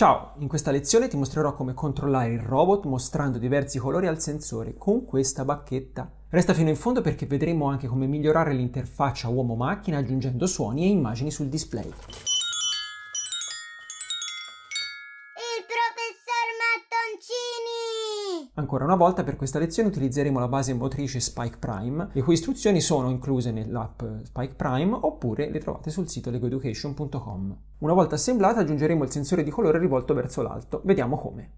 Ciao, in questa lezione ti mostrerò come controllare il robot mostrando diversi colori al sensore con questa bacchetta. Resta fino in fondo perché vedremo anche come migliorare l'interfaccia uomo-macchina aggiungendo suoni e immagini sul display. Ancora una volta per questa lezione utilizzeremo la base motrice Spike Prime, le cui istruzioni sono incluse nell'app Spike Prime oppure le trovate sul sito legoeducation.com. Una volta assemblata aggiungeremo il sensore di colore rivolto verso l'alto, vediamo come.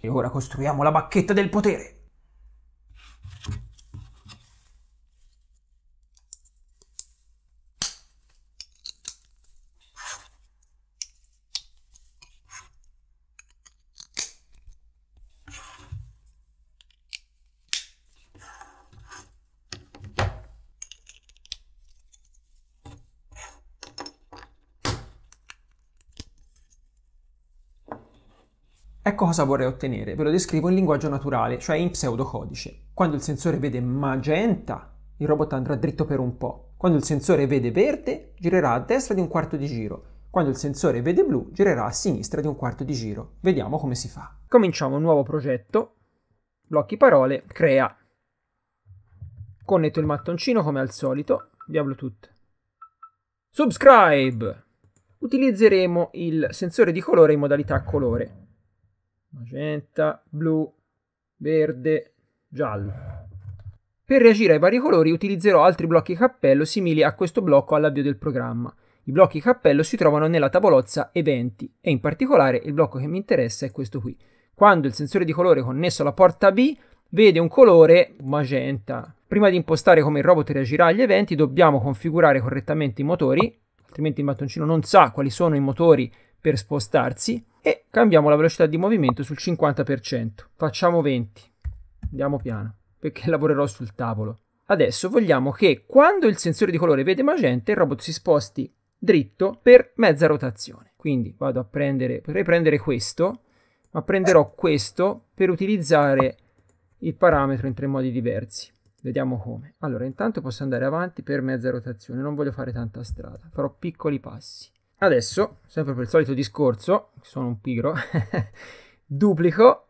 E ora costruiamo la bacchetta del potere! Ecco cosa vorrei ottenere, ve lo descrivo in linguaggio naturale, cioè in pseudocodice. Quando il sensore vede magenta, il robot andrà dritto per un po'. Quando il sensore vede verde, girerà a destra di un quarto di giro. Quando il sensore vede blu, girerà a sinistra di un quarto di giro. Vediamo come si fa. Cominciamo un nuovo progetto. Blocchi parole, crea. Connetto il mattoncino come al solito, via Bluetooth. Subscribe! Utilizzeremo il sensore di colore in modalità colore magenta, blu, verde, giallo. Per reagire ai vari colori utilizzerò altri blocchi cappello simili a questo blocco all'avvio del programma. I blocchi cappello si trovano nella tavolozza Eventi e in particolare il blocco che mi interessa è questo qui. Quando il sensore di colore connesso alla porta B vede un colore magenta. Prima di impostare come il robot reagirà agli eventi dobbiamo configurare correttamente i motori, altrimenti il mattoncino non sa quali sono i motori per spostarsi e cambiamo la velocità di movimento sul 50%. Facciamo 20. Andiamo piano, perché lavorerò sul tavolo. Adesso vogliamo che quando il sensore di colore vede magenta il robot si sposti dritto per mezza rotazione. Quindi vado a prendere, potrei prendere questo, ma prenderò questo per utilizzare il parametro in tre modi diversi. Vediamo come. Allora, intanto posso andare avanti per mezza rotazione, non voglio fare tanta strada, farò piccoli passi. Adesso, sempre per il solito discorso, sono un pigro, duplico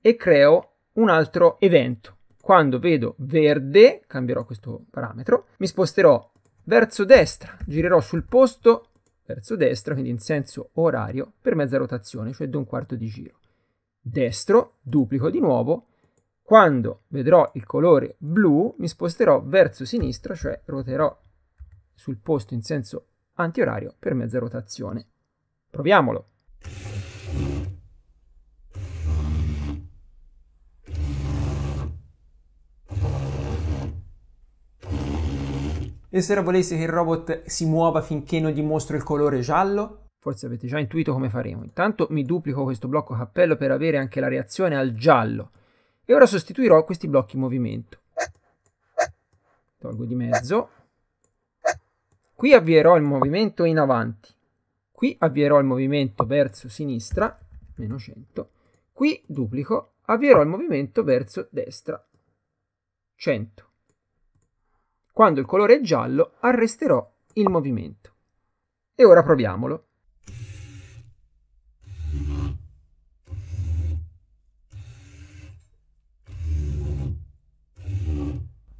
e creo un altro evento. Quando vedo verde, cambierò questo parametro, mi sposterò verso destra, girerò sul posto verso destra, quindi in senso orario, per mezza rotazione, cioè di un quarto di giro. Destro, duplico di nuovo, quando vedrò il colore blu mi sposterò verso sinistra, cioè roterò sul posto in senso antiorario per mezza rotazione. Proviamolo! E se ora volessi che il robot si muova finché non gli mostro il colore giallo? Forse avete già intuito come faremo. Intanto mi duplico questo blocco cappello per avere anche la reazione al giallo. E ora sostituirò questi blocchi in movimento. Tolgo di mezzo Qui avvierò il movimento in avanti. Qui avvierò il movimento verso sinistra, meno 100. Qui duplico, avvierò il movimento verso destra, 100. Quando il colore è giallo arresterò il movimento. E ora proviamolo.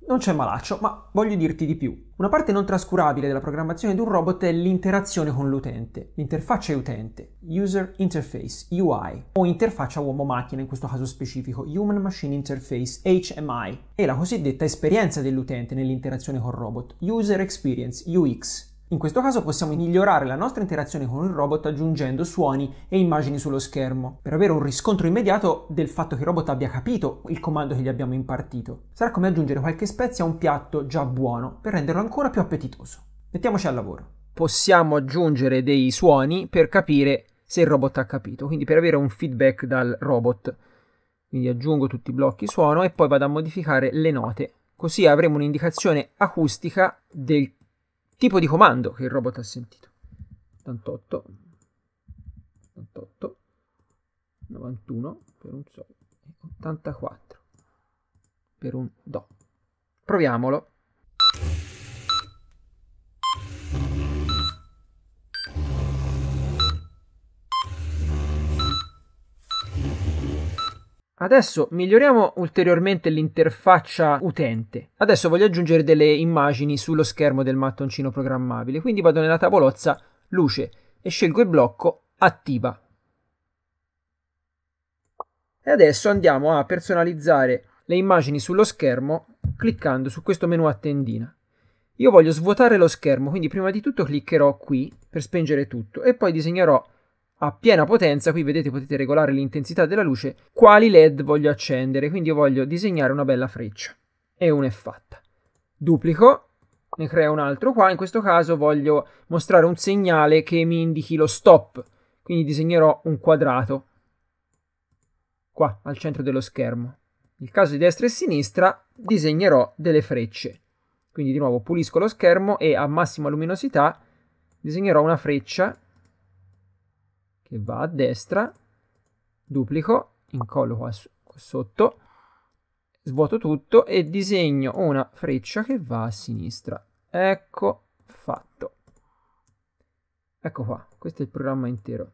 non c'è malaccio, ma voglio dirti di più. Una parte non trascurabile della programmazione di un robot è l'interazione con l'utente, l'interfaccia utente, user interface, UI, o interfaccia uomo-macchina in questo caso specifico, Human Machine Interface, HMI, e la cosiddetta esperienza dell'utente nell'interazione col robot, user experience, UX. In questo caso possiamo migliorare la nostra interazione con il robot aggiungendo suoni e immagini sullo schermo, per avere un riscontro immediato del fatto che il robot abbia capito il comando che gli abbiamo impartito. Sarà come aggiungere qualche spezia a un piatto già buono per renderlo ancora più appetitoso. Mettiamoci al lavoro. Possiamo aggiungere dei suoni per capire se il robot ha capito, quindi per avere un feedback dal robot. Quindi aggiungo tutti i blocchi suono e poi vado a modificare le note, così avremo un'indicazione acustica del tipo di comando che il robot ha sentito. 88, 88, 91 per un Sol, 84 per un Do. Proviamolo. Adesso miglioriamo ulteriormente l'interfaccia utente. Adesso voglio aggiungere delle immagini sullo schermo del mattoncino programmabile, quindi vado nella tavolozza luce e scelgo il blocco attiva. E adesso andiamo a personalizzare le immagini sullo schermo cliccando su questo menu a tendina. Io voglio svuotare lo schermo, quindi prima di tutto cliccherò qui per spengere tutto e poi disegnerò a piena potenza, qui vedete potete regolare l'intensità della luce, quali LED voglio accendere, quindi io voglio disegnare una bella freccia. E una è fatta. Duplico, ne creo un altro qua, in questo caso voglio mostrare un segnale che mi indichi lo stop, quindi disegnerò un quadrato qua al centro dello schermo. Nel caso di destra e sinistra disegnerò delle frecce, quindi di nuovo pulisco lo schermo e a massima luminosità disegnerò una freccia che va a destra, duplico, incollo qua, su, qua sotto, svuoto tutto e disegno una freccia che va a sinistra. Ecco fatto. Ecco qua, questo è il programma intero.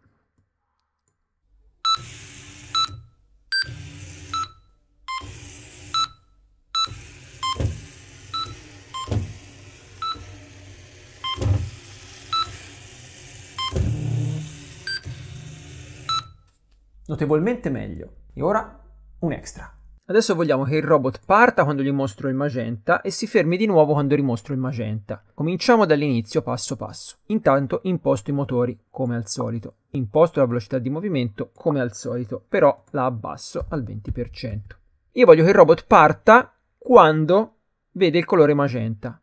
notevolmente meglio. E ora un extra. Adesso vogliamo che il robot parta quando gli mostro il magenta e si fermi di nuovo quando rimostro il magenta. Cominciamo dall'inizio passo passo. Intanto imposto i motori, come al solito. Imposto la velocità di movimento, come al solito, però la abbasso al 20%. Io voglio che il robot parta quando vede il colore magenta.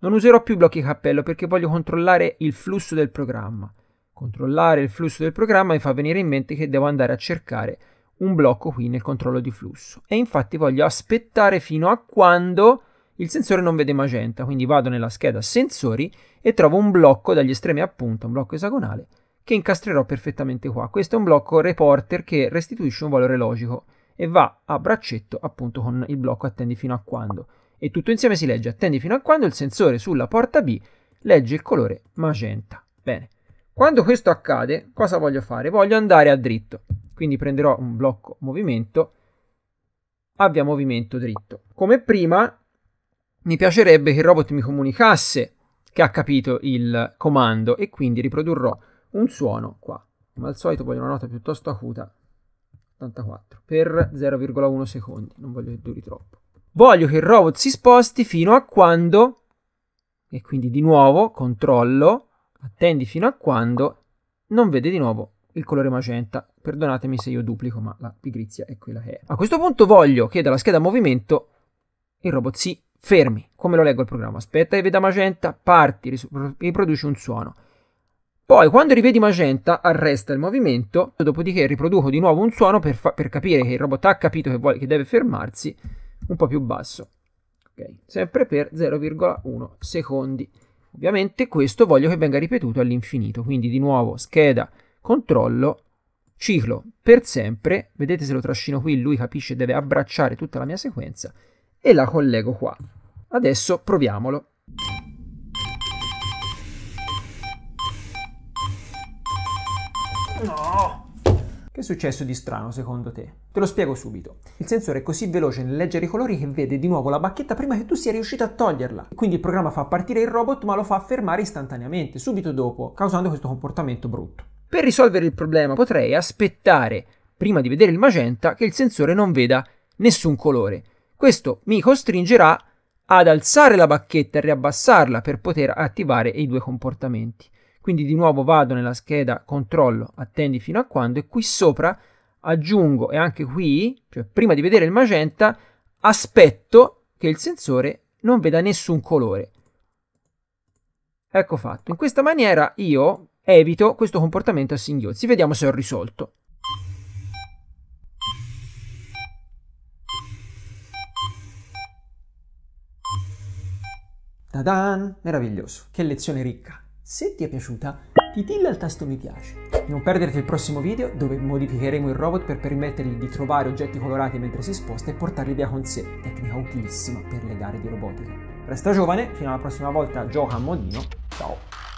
Non userò più blocchi cappello perché voglio controllare il flusso del programma. Controllare il flusso del programma mi fa venire in mente che devo andare a cercare un blocco qui nel controllo di flusso e infatti voglio aspettare fino a quando il sensore non vede magenta, quindi vado nella scheda sensori e trovo un blocco dagli estremi appunto un blocco esagonale, che incastrerò perfettamente qua. Questo è un blocco reporter che restituisce un valore logico e va a braccetto appunto con il blocco attendi fino a quando. E tutto insieme si legge attendi fino a quando il sensore sulla porta B legge il colore magenta. Bene. Quando questo accade, cosa voglio fare? Voglio andare a dritto. Quindi prenderò un blocco movimento, abbia movimento dritto. Come prima, mi piacerebbe che il robot mi comunicasse che ha capito il comando e quindi riprodurrò un suono qua. Come al solito voglio una nota piuttosto acuta, 84, per 0,1 secondi, non voglio che duri troppo. Voglio che il robot si sposti fino a quando, e quindi di nuovo controllo, Attendi fino a quando non vede di nuovo il colore magenta. Perdonatemi se io duplico, ma la pigrizia è quella che è. A questo punto voglio che dalla scheda movimento il robot si fermi. Come lo leggo il programma? Aspetta che veda magenta, parti, riproduci un suono. Poi, quando rivedi magenta, arresta il movimento, dopodiché riproduco di nuovo un suono per, fa- per capire che il robot ha capito che, vuole, che deve fermarsi, un po' più basso. Okay. Sempre per 0,1 secondi. Ovviamente questo voglio che venga ripetuto all'infinito, quindi di nuovo scheda, controllo, ciclo per sempre, vedete se lo trascino qui, lui capisce deve abbracciare tutta la mia sequenza e la collego qua. Adesso proviamolo. No! Che è successo di strano secondo te? Te lo spiego subito. Il sensore è così veloce nel leggere i colori che vede di nuovo la bacchetta prima che tu sia riuscito a toglierla. Quindi il programma fa partire il robot ma lo fa fermare istantaneamente, subito dopo, causando questo comportamento brutto. Per risolvere il problema potrei aspettare, prima di vedere il magenta, che il sensore non veda nessun colore. Questo mi costringerà ad alzare la bacchetta e riabbassarla per poter attivare i due comportamenti. Quindi di nuovo vado nella scheda controllo, attendi fino a quando e qui sopra aggiungo e anche qui, cioè prima di vedere il magenta, aspetto che il sensore non veda nessun colore. Ecco fatto. In questa maniera io evito questo comportamento a singhiozzi. Vediamo se ho risolto. Tadan! Meraviglioso, che lezione ricca! Se ti è piaciuta, ti tilla il tasto mi piace. Non perderti il prossimo video dove modificheremo il robot per permettergli di trovare oggetti colorati mentre si sposta e portarli via con sé, tecnica utilissima per le gare di robotica. Resta giovane, fino alla prossima volta gioca a modino, ciao!